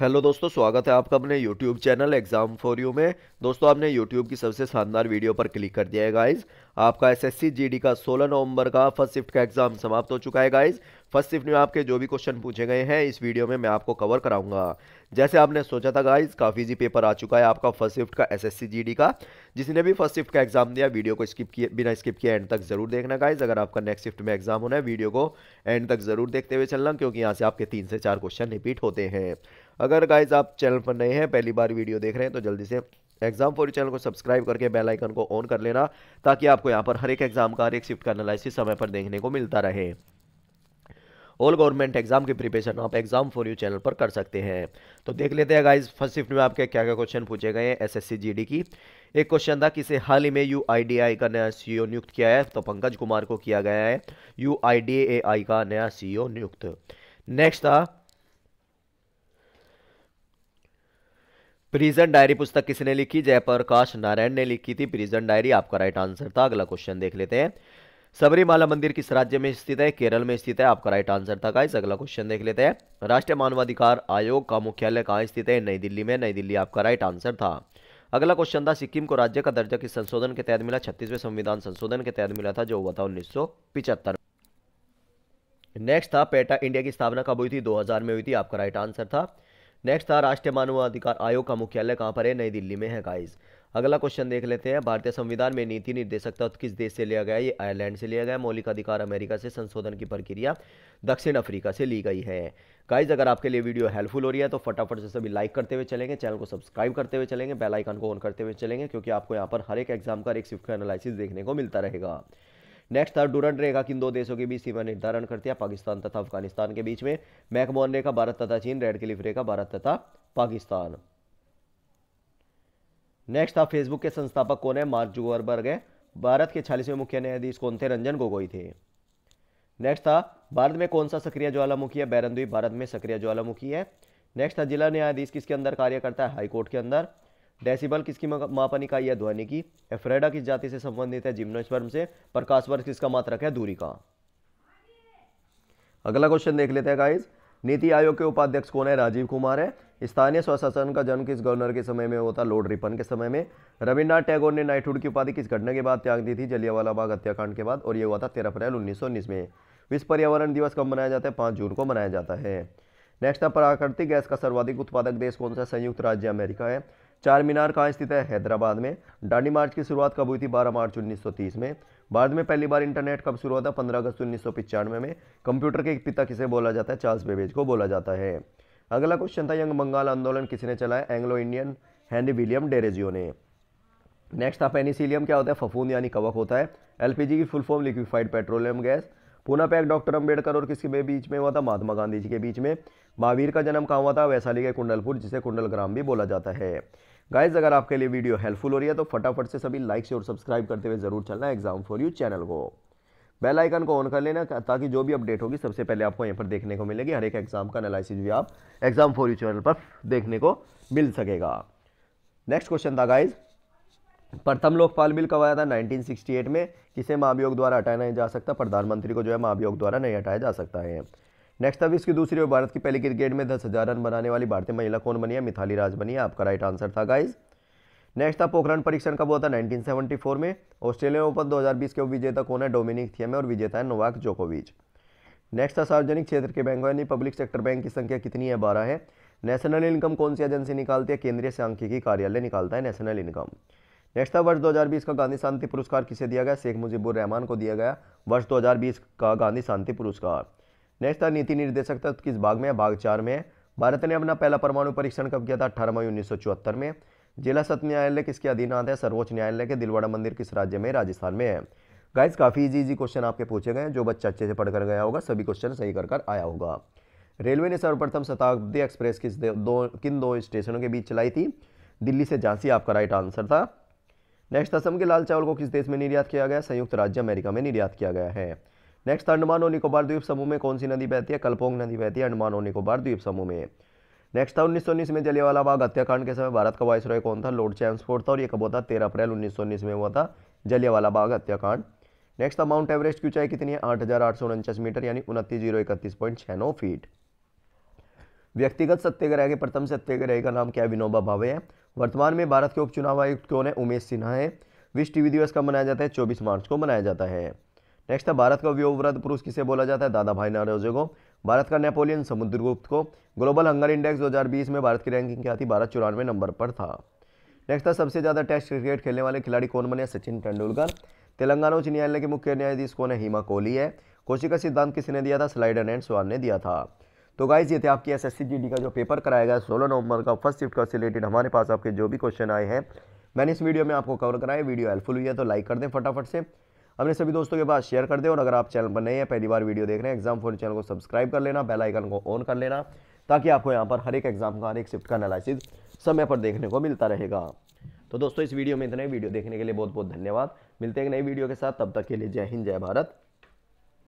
hello दोस्तों स्वागत है आपका अपने YouTube channel Exam For You में दोस्तों आपने यूट्यूब की सबसे शानदार वीडियो पर क्लिक कर दिया है गाइज आपका एसएससी जीडी का 16 नवंबर का फर्स्ट शिफ्ट का एग्जाम समाप्त हो चुका है गाइज फर्स्ट शिफ्ट में आपके जो भी क्वेश्चन पूछे गए हैं इस वीडियो में मैं आपको कवर कराऊंगा जैसे आपने सोचा था गाइज काफ़ी जी पेपर आ चुका है आपका फर्स्ट शिफ्ट का एसएससी जीडी का जिसने भी फर्स्ट शिफ्ट का एग्जाम दिया वीडियो को स्किप किए बिना स्किप किए एंड तक जरूर देखना गाइज अगर आपका नेक्स्ट शिफ्ट में एग्जाम होना है वीडियो को एंड तक जरूर देखते हुए चलना क्योंकि यहाँ से आपके तीन से चार क्वेश्चन रिपीट होते हैं अगर गाइज आप चैनल पर नए हैं पहली बार वीडियो देख रहे हैं तो जल्दी से एग्जाम फॉर चैनल को सब्सक्राइब करके बेल आइकन को ऑन कर लेना ताकि आपको यहाँ पर हर एक एग्जाम का हर एक शिफ्ट का एनालिसिस समय पर देखने को मिलता रहे ऑल गवर्नमेंट एग्जाम की प्रिपरेशन आप एग्जाम फॉर यू चैनल पर कर सकते हैं तो देख लेते हैं गाइज फर्स्ट शिफ्ट में आपके क्या क्या क्वेश्चन पूछे गए हैं एसएससी जीडी की एक क्वेश्चन था किसे हाल ही में यू आई डी आई का नया सीईओ e नियुक्त किया है तो पंकज कुमार को किया गया है you I D A I का नया सीईओ e नियुक्त नेक्स्ट था प्रिजन डायरी पुस्तक किसने लिखी जयप्रकाश नारायण ने लिखी थी प्रिजन डायरी आपका राइट आंसर था अगला क्वेश्चन देख लेते हैं सबरीमाला मंदिर किस राज्य में स्थित है केरल में स्थित है आपका राइट आंसर था गाइस अगला क्वेश्चन देख लेते हैं राष्ट्रीय मानवाधिकार आयोग का मुख्यालय कहाँ स्थित है नई दिल्ली में नई दिल्ली आपका राइट आंसर था अगला क्वेश्चन था सिक्किम को राज्य का दर्जा किस संशोधन के तहत मिला छत्तीसवें संविधान संशोधन के तहत मिला था जो हुआ था उन्नीस नेक्स्ट था पेटा इंडिया की स्थापना कब हुई थी दो में हुई थी आपका राइट आंसर था नेक्स्ट था राष्ट्रीय मानवाधिकार आयोग का मुख्यालय कहाँ पर है नई दिल्ली में है गाइज अगला क्वेश्चन देख लेते हैं भारतीय संविधान में नीति निर्देशक तत्व किस देश से लिया गया ये आयरलैंड से लिया गया मौलिक अधिकार अमेरिका से संशोधन की प्रक्रिया दक्षिण अफ्रीका से ली गई है गाइज अगर आपके लिए वीडियो हेल्पफुल हो रही है तो फटाफट से सभी लाइक करते हुए चलेंगे चैनल को सब्सक्राइब करते हुए चलेंगे बेलाइकन को ऑन करते हुए चलेंगे क्योंकि आपको यहाँ पर हर एक एग्जाम का एक स्विफ्ट एनालिसिस देखने को मिलता रहेगा नेक्स्ट था डूरंड रेखा किन दो देशों के बीच सीमा निर्धारण करती है पाकिस्तान तथा अफगानिस्तान के बीच में मैकमोहन रेखा भारत तथा चीन रेड क्लिफ रेखा भारत तथा पाकिस्तान नेक्स्ट था फेसबुक के संस्थापक कौन है मार्क जुगरबर्ग है भारत के छियालीसवें मुख्य न्यायाधीश कौन थे रंजन गोगोई थे नेक्स्ट था भारत में कौन सा सक्रिय ज्वालामुखी है बैरंदुई भारत में सक्रिय ज्वालामुखी है नेक्स्ट था जिला न्यायाधीश किसके अंदर कार्य करता है हाईकोर्ट के अंदर डेसिबल किसकी मापन इकाई है ध्वनि की एफ्रेडा किस जाति से संबंधित है जिम्नोस्पर्म से प्रकाश वर्ष किसका मात्रक है दूरी का अगला क्वेश्चन देख लेते हैं गाइज नीति आयोग के उपाध्यक्ष कौन है राजीव कुमार है स्थानीय स्वशासन का जन्म किस गवर्नर के समय में होता लॉर्ड रिपन के समय में रविन्द्रनाथ टैगोर ने नाइटहुड की उपाधि किस घटना के बाद त्याग दी थी जलियावाला बाग हत्याकांड के बाद और ये हुआ था तेरह अप्रैल उन्नीस में विश्व पर्यावरण दिवस कब मनाया जाता है पाँच जून को मनाया जाता है नेक्स्ट है प्राकृतिक गैस का सर्वाधिक उत्पादक देश कौन सा संयुक्त राज्य अमेरिका है चार मीनार कहाँ स्थित है हैदराबाद में डांडी मार्च की शुरुआत कब हुई थी 12 मार्च 1930 में भारत में पहली बार इंटरनेट कब शुरू हुआ था 15 अगस्त उन्नीस में कंप्यूटर के पिता किसे बोला जाता है चार्ल्स बेबेज को बोला जाता है अगला क्वेश्चन था यंग बंगाल आंदोलन किसने चलाया Anglo Indian Henry William Derozio ने नेक्स्ट था पेनिसिलियम क्या होता है फफूंद यानी कवक होता है एलपीजी की full form liquefied petroleum gas Poona pact doctor Ambedkar और किसके बीच में हुआ था महात्मा गांधी जी के बीच में महावीर का जन्म कहाँ हुआ था वैशाली के कुंडलपुर जिसे कुंडल ग्राम भी बोला जाता है गाइज अगर आपके लिए वीडियो हेल्पफुल हो रही है तो फटाफट से सभी लाइक और सब्सक्राइब करते हुए जरूर चलना एग्जाम फॉर यू चैनल को बेल आइकन को ऑन कर लेना ताकि जो भी अपडेट होगी सबसे पहले आपको यहाँ पर देखने को मिलेगी हर एक एग्जाम का एनालिसिस भी आप एग्जाम फॉर यू चैनल पर देखने को मिल सकेगा नेक्स्ट क्वेश्चन था गाइज़ प्रथम लोकपाल बिल कब आया था 1968 में किसे महाभियोग द्वारा हटाया नहीं जा सकता प्रधानमंत्री को जो है महाभियोग द्वारा नहीं हटाया जा सकता है नेक्स्ट अब इसकी दूसरी ओर भारत की पहली क्रिकेट में दस हज़ार रन बनाने वाली भारतीय महिला कौन बनी है मिथाली राज बनी है आपका राइट आंसर था गाइज नेक्स्ट था पोखरण परीक्षण कब हुआ था फोर में ऑस्ट्रेलियन ओपन बीस के विजेता कौन है डोमिनिक थियमे और विजेता है नोवाक जोकोविच नेक्स्ट था सार्वजनिक क्षेत्र के बैंक यानी पब्लिक सेक्टर बैंक की संख्या कितनी है बारह है नेशनल इनकम कौन सी एजेंसी निकालती है केंद्रीय सांख्यिकी कार्यालय निकालता है नेशनल इनकम नेक्स्ट था वर्ष 2020 का गांधी शांति पुरस्कार किसे दिया गया शेख मुजीबुर रहमान को दिया गया वर्ष 2020 का गांधी शांति पुरस्कार नेक्स्ट था नीति निर्देशक तत्व किस भाग में भाग चार में भारत ने अपना पहला परमाणु परीक्षण कब किया था अठारह मई उन्नीस में जिला सत्र न्यायालय किसके अधीन आता है सर्वोच्च न्यायालय के दिलवाड़ा मंदिर किस राज्य में राजस्थान में है गाइज काफ़ी इजी इजी क्वेश्चन आपके पूछे गए हैं जो बच्चा अच्छे से पढ़कर गया होगा सभी क्वेश्चन सही कर कर आया होगा रेलवे ने सर्वप्रथम शताब्दी एक्सप्रेस किस दो किन दो स्टेशनों के बीच चलाई थी दिल्ली से झांसी आपका राइट आंसर था नेक्स्ट असम के लाल चावल को किस देश में निर्यात किया गया संयुक्त राज्य अमेरिका में निर्यात किया गया है नेक्स्ट अंडमान और निकोबार द्वीप समूह में कौन सी नदी बहती है कल्पोंग नदी बहती है अंडमान और निकोबार द्वीप समूह में नेक्स्ट था उन्नीस में जलियावाला बाग हत्याकांड के समय भारत का वायसराय कौन था लॉर्ड चैम्सफोर्ड था और ये कब होता तेरह अप्रैल उन्नीस में हुआ था जलियावाला बाग हत्याकांड नेक्स्ट था माउंट एवरेस्ट की ऊंचाई कितनी है आठ हज़ार आठ सौ उनचास मीटर यानी उनतीस जीरो इकतीस पॉइंट छः नौ फीट व्यक्तिगत सत्याग्रह के प्रथम सत्याग्रह का नाम क्या विनोबा भावे है वर्तमान में भारत के उपचुनाव आयुक्त कौन है उमेश सिन्हा है विश्व टीवी दिवस कब मनाया जाता है चौबीस मार्च को मनाया जाता है नेक्स्ट है भारत का व्योव्रत पुरुष किसे बोला जाता है दादा भाई नारोजे को भारत का नेपोलियन समुद्रगुप्त को ग्लोबल हंगर इंडेक्स 2020 में भारत की रैंकिंग क्या थी भारत चौरानवे नंबर पर था नेक्स्ट था सबसे ज़्यादा टेस्ट क्रिकेट खेलने वाले खिलाड़ी कौन बने सचिन तेंदुलकर तेलंगाना उच्च न्यायालय के मुख्य न्यायाधीश कौन है हीमा कोहली है कोशी का सिद्धांत किसने दिया था स्लाइडन एंड स्वान ने दिया था तो गाइज़ ये थे आपकी एस एस का जो पेपर कराएगा सोलह नवंबर का फर्स्ट शिफ्ट का रिलेटेड हमारे पास आपके जो भी क्वेश्चन आए हैं मैंने इस वीडियो में आपको कवर कराया वीडियो हेल्पफुल हुई है तो लाइक कर दें फटाफट से अपने सभी दोस्तों के पास शेयर कर दें और अगर आप चैनल पर नए हैं पहली बार वीडियो देख रहे हैं एग्जाम फोन चैनल को सब्सक्राइब कर लेना बेल आइकन को ऑन कर लेना ताकि आपको यहाँ पर हर एक एग्जाम का हर एक शिफ्ट का एनालिसिस समय पर देखने को मिलता रहेगा तो दोस्तों इस वीडियो में इतने वीडियो देखने के लिए बहुत बहुत धन्यवाद मिलते हैं एक नई वीडियो के साथ तब तक के लिए जय हिंद जय भारत